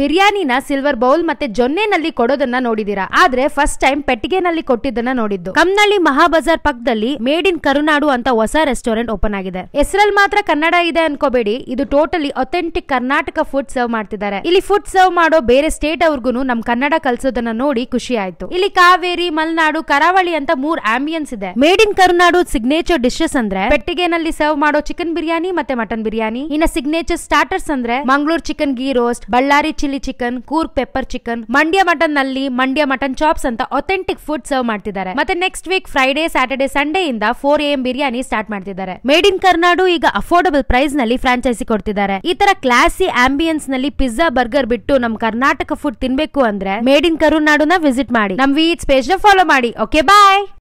ಬಿರಿಯಾನಿನ silver bowl ಮತ್ತೆ ಜೊನ್ನೆನಲ್ಲಿ ಕೊಡೋದನ್ನ ನೋಡಿದೀರಾ ಆದ್ರೆ first time ಪೆಟ್ಟಿಗೆನಲ್ಲಿ ಕೊಟ್ಟಿದ್ದನ್ನ ನೋಡಿದ್ದು ಕಮ್ನಳ್ಳಿ ಮಹಾಬಜಾರ್ ಪಕ್ಕದಲ್ಲಿ ಮೇಡ್ ಇನ್ ಕರುನಾಡು ಅಂತ ಹೊಸ ರೆಸ್ಟೋರೆಂಟ್ ಓಪನ್ ಆಗಿದೆ ಹೆಸರಲ್ಲಿ ಮಾತ್ರ ಕನ್ನಡ ಇದೆ ಅನ್ಕೋಬೇಡಿ ಇದು totally authentic Karnataka food serve ಮಾಡ್ತಿದ್ದಾರೆ ಇಲ್ಲಿ ಫುಡ್ ಸರ್ವ್ ಮಾಡೋ ಬೇರೆ ಸ್ಟೇಟ್ ಅವ್ರಿಗೂ ನಮ್ ಕನ್ನಡ ಕಲ್ಸೋದನ್ನ ನೋಡಿ ಖುಷಿ ಆಯ್ತು ಇಲ್ಲಿ ಕಾವೇರಿ ಮಲ್ನಾಡು ಕರಾವಳಿ ಅಂತ ಮೂರ್ ಆಂಬಿಯನ್ಸ್ ಇದೆ made in Karunadu signature dishes ಅಂದ್ರೆ ಪೆಟ್ಟಿಗೆನಲ್ಲಿ ಸರ್ವ್ ಮಾಡೋ ಚಿಕನ್ ಬಿರಿಯಾನಿ ಮತ್ತೆ ಮಟನ್ ಬಿರಿಯಾನಿ ಇನ್ನ ಸಿಗ್ನೇಚರ್ ಸ್ಟಾರ್ಟರ್ಸ್ ಅಂದ್ರೆ Mangaluru chicken ghee roast Ballari chilli chicken Coorg pepper chicken Mandya mutton ನಲ್ಲಿ ಮಂಡ್ಯ ಮಟನ್ ಚಾಪ್ಸ್ ಅಂತ ಅಥೆಂಟಿಕ್ ಫುಡ್ ಸರ್ವ್ ಮಾಡ್ತಿದ್ದಾರೆ ಮತ್ತೆ next week Friday Saturday Sunday ಇಂದ ಫೋರ್ ಎಂ ಬಿರಿಯಾನಿ ಸ್ಟಾರ್ಟ್ ಮಾಡ್ತಿದ್ದಾರೆ ಮೇಡ್ ಇನ್ ಕರ್ನಾಡು ಈಗ ಅಫೋರ್ಡಬಲ್ ಪ್ರೈಸ್ ನಲ್ಲಿ ಫ್ರಾಂಚೈಸಿ ಕೊಡ್ತಿದ್ದಾರೆ ಈ ತರ ಕ್ಲಾಸಿ ಆಂಬಿಯನ್ಸ್ ನಲ್ಲಿ ಪಿಜ್ಜಾ ಬರ್ಗರ್ ಬಿಟ್ಟು ನಮ್ ಕರ್ನಾಟಕ ಫುಡ್ ತಿನ್ಬೇಕು ಅಂದ್ರೆ ಮೇಡ್ ಇನ್ ಕರುನಾಡುನ ವಿಸಿಟ್ ಮಾಡಿ ನಮ್ ವೀಟ್ಸ್ ಪೇಜ್ ನ ಫಾಲೋ ಮಾಡಿ ಓಕೆ ಬಾಯ್